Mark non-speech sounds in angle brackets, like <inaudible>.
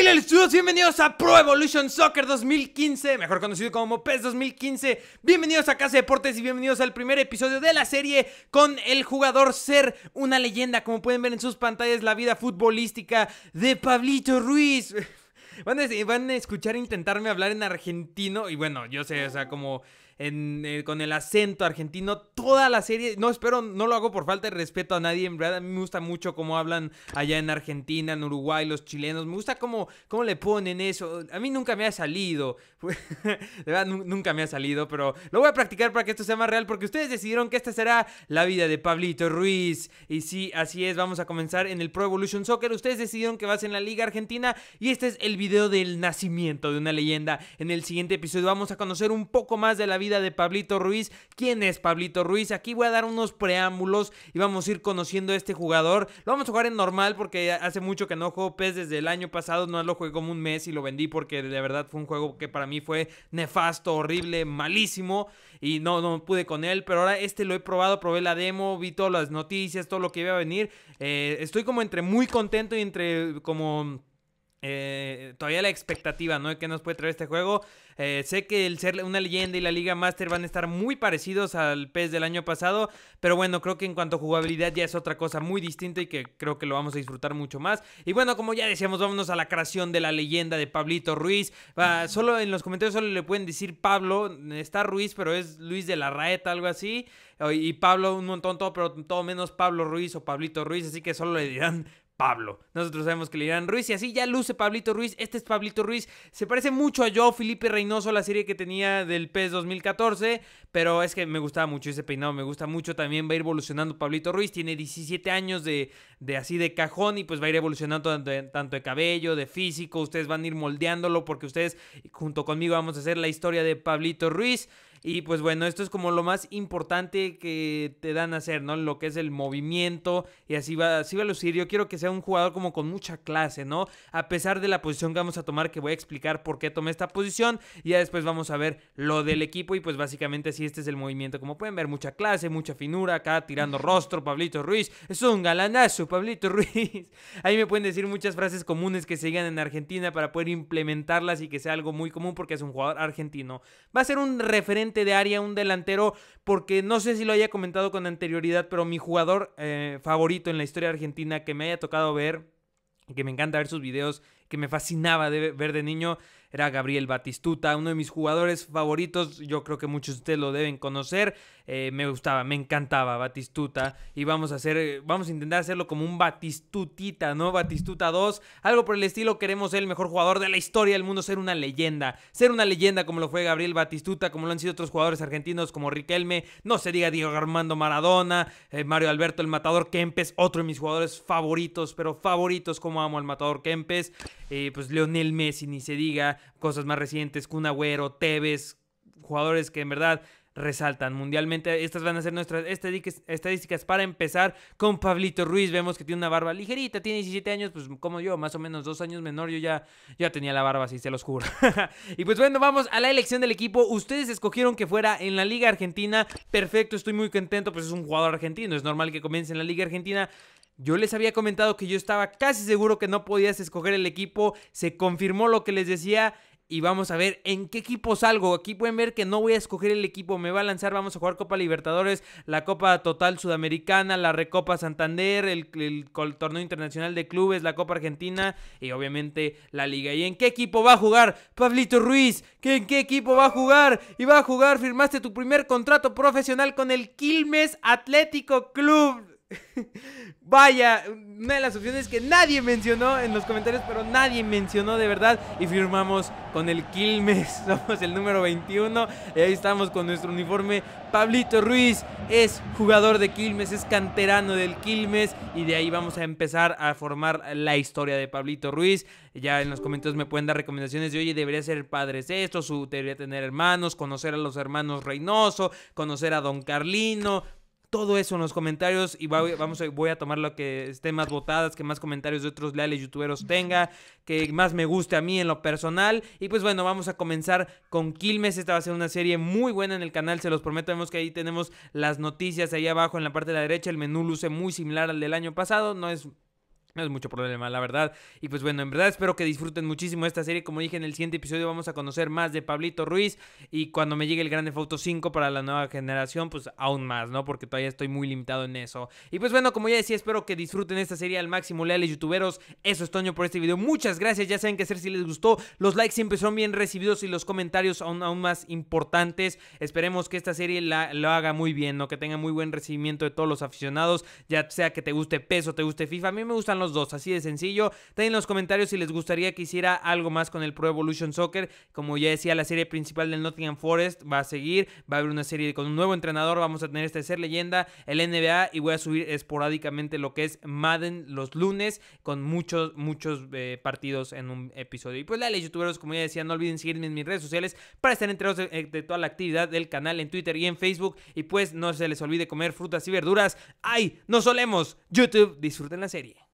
Hola bienvenidos a Pro Evolution Soccer 2015, mejor conocido como PES 2015. Bienvenidos a Casa de Deportes y bienvenidos al primer episodio de la serie con el jugador ser una leyenda. Como pueden ver en sus pantallas, la vida futbolística de Pablito Ruiz. <laughs> van a escuchar intentarme hablar en argentino y bueno, yo sé, o sea, como eh, con el acento argentino, toda la serie. No, espero, no lo hago por falta de respeto a nadie. En verdad, me gusta mucho cómo hablan allá en Argentina, en Uruguay, los chilenos. Me gusta cómo, cómo le ponen eso. A mí nunca me ha salido. <laughs> de verdad, nunca me ha salido, pero lo voy a practicar para que esto sea más real, porque ustedes decidieron que esta será la vida de Pablito Ruiz. Y sí, así es, vamos a comenzar en el Pro Evolution Soccer. Ustedes decidieron que vas en la Liga Argentina y este es el video del nacimiento de una leyenda. En el siguiente episodio vamos a conocer un poco más de la vida de Pablito Ruiz. ¿Quién es Pablito Ruiz? Aquí voy a dar unos preámbulos y vamos a ir conociendo a este jugador. Lo vamos a jugar en normal porque hace mucho que no juego PES desde el año pasado. No lo jugué como un mes y lo vendí porque de verdad fue un juego que para mí fue nefasto, horrible, malísimo. Y no, no pude con él. Pero ahora este lo he probado, probé la demo, vi todas las noticias, todo lo que iba a venir. Eh, estoy como entre muy contento y entre como eh, todavía la expectativa, ¿no? Que nos puede traer este juego. Eh, sé que el ser una leyenda y la Liga Master van a estar muy parecidos al PES del año pasado, pero bueno, creo que en cuanto a jugabilidad ya es otra cosa muy distinta y que creo que lo vamos a disfrutar mucho más. Y bueno, como ya decíamos, vámonos a la creación de la leyenda de Pablito Ruiz. solo en los comentarios solo le pueden decir Pablo, está Ruiz, pero es Luis de la Raeta, algo así. Y Pablo un montón, todo, pero todo menos Pablo Ruiz o Pablito Ruiz, así que solo le dirán Pablo. Nosotros sabemos que le dirán Ruiz y así ya luce Pablito Ruiz. Este es Pablito Ruiz. Se parece mucho a yo, Felipe Reynoso, la serie que tenía del PES 2014. Pero es que me gustaba mucho ese peinado, me gusta mucho. También va a ir evolucionando Pablito Ruiz. Tiene 17 años de, así de cajón y pues va a ir evolucionando tanto de cabello, de físico. Ustedes van a ir moldeándolo porque ustedes junto conmigo vamos a hacer la historia de Pablito Ruiz. Y pues bueno, esto es como lo más importante que te dan a hacer, ¿no? Lo que es el movimiento y así va, así va a lucir. Yo quiero que sea un jugador como con mucha clase, ¿no? A pesar de la posición que vamos a tomar, que voy a explicar por qué tomé esta posición. Y ya después vamos a ver lo del equipo y pues básicamente así este es el movimiento. Como pueden ver, mucha clase, mucha finura, acá tirando rostro, Pablito Ruiz. Es un galanazo, Pablito Ruiz. <laughs> Ahí me pueden decir muchas frases comunes que se digan en Argentina para poder implementarlas y que sea algo muy común porque es un jugador argentino. Va a ser un referente de área un delantero, porque no sé si lo haya comentado con anterioridad, pero mi jugador eh, favorito en la historia argentina que me haya tocado ver, que me encanta ver sus videos, que me fascinaba de ver de niño, era Gabriel Batistuta, uno de mis jugadores favoritos, yo creo que muchos de ustedes lo deben conocer, eh, me gustaba, me encantaba Batistuta y vamos a hacer, vamos a intentar hacerlo como un Batistutita, ¿no? Batistuta 2, algo por el estilo, queremos ser el mejor jugador de la historia del mundo, ser una leyenda, ser una leyenda como lo fue Gabriel Batistuta, como lo han sido otros jugadores argentinos como Riquelme, no se diga Diego Armando Maradona, eh, Mario Alberto el Matador Kempes, otro de mis jugadores favoritos, pero favoritos como amo al Matador Kempes, eh, pues Leonel Messi, ni se diga, cosas más recientes, Kun Agüero, Tevez, jugadores que en verdad resaltan mundialmente. Estas van a ser nuestras estadísticas para empezar con Pablito Ruiz. Vemos que tiene una barba ligerita, tiene 17 años, pues como yo, más o menos dos años menor, yo ya, ya tenía la barba, así se los juro. <laughs> y pues bueno, vamos a la elección del equipo. Ustedes escogieron que fuera en la Liga Argentina. Perfecto, estoy muy contento, pues es un jugador argentino, es normal que comience en la Liga Argentina. Yo les había comentado que yo estaba casi seguro que no podías escoger el equipo, se confirmó lo que les decía y vamos a ver en qué equipo salgo. Aquí pueden ver que no voy a escoger el equipo, me va a lanzar, vamos a jugar Copa Libertadores, la Copa Total Sudamericana, la Recopa Santander, el, Torneo Internacional de Clubes, la Copa Argentina y obviamente la Liga. ¿Y en qué equipo va a jugar Pablito Ruiz? ¿En qué equipo va a jugar? Y va a jugar, firmaste tu primer contrato profesional con el Quilmes Atlético Club. <laughs> Vaya, una de las opciones que nadie mencionó en los comentarios, pero nadie mencionó de verdad. Y firmamos con el Quilmes, <laughs> somos el número 21. Y ahí estamos con nuestro uniforme. Pablito Ruiz es jugador de Quilmes, es canterano del Quilmes. Y de ahí vamos a empezar a formar la historia de Pablito Ruiz. Ya en los comentarios me pueden dar recomendaciones de, oye, debería ser padres esto, su, debería tener hermanos, conocer a los hermanos Reynoso, conocer a Don Carlino, todo eso en los comentarios y voy, vamos a, voy a tomar lo que esté más votadas, que más comentarios de otros leales youtuberos tenga, que más me guste a mí en lo personal. Y pues bueno, vamos a comenzar con Quilmes. Esta va a ser una serie muy buena en el canal, se los prometo. Vemos que ahí tenemos las noticias ahí abajo en la parte de la derecha. El menú luce muy similar al del año pasado, no es no es mucho problema, la verdad. Y pues bueno, en verdad espero que disfruten muchísimo esta serie. Como dije en el siguiente episodio, vamos a conocer más de Pablito Ruiz. Y cuando me llegue el Grande Foto 5 para la nueva generación, pues aún más, ¿no? Porque todavía estoy muy limitado en eso. Y pues bueno, como ya decía, espero que disfruten esta serie al máximo, leales youtuberos. Eso es Toño por este video. Muchas gracias. Ya saben qué hacer si les gustó. Los likes siempre son bien recibidos y los comentarios aún, aún más importantes. Esperemos que esta serie lo haga muy bien, ¿no? Que tenga muy buen recibimiento de todos los aficionados. Ya sea que te guste peso, te guste FIFA. A mí me gustan los dos, así de sencillo. También en los comentarios si les gustaría que hiciera algo más con el Pro Evolution Soccer. Como ya decía, la serie principal del Nottingham Forest va a seguir, va a haber una serie con un nuevo entrenador, vamos a tener este Ser Leyenda, el NBA y voy a subir esporádicamente lo que es Madden los lunes con muchos, muchos eh, partidos en un episodio. Y pues dale, youtuberos, como ya decía, no olviden seguirme en mis redes sociales para estar enterados de, eh, de toda la actividad del canal en Twitter y en Facebook. Y pues no se les olvide comer frutas y verduras. ¡Ay! No solemos. YouTube, disfruten la serie.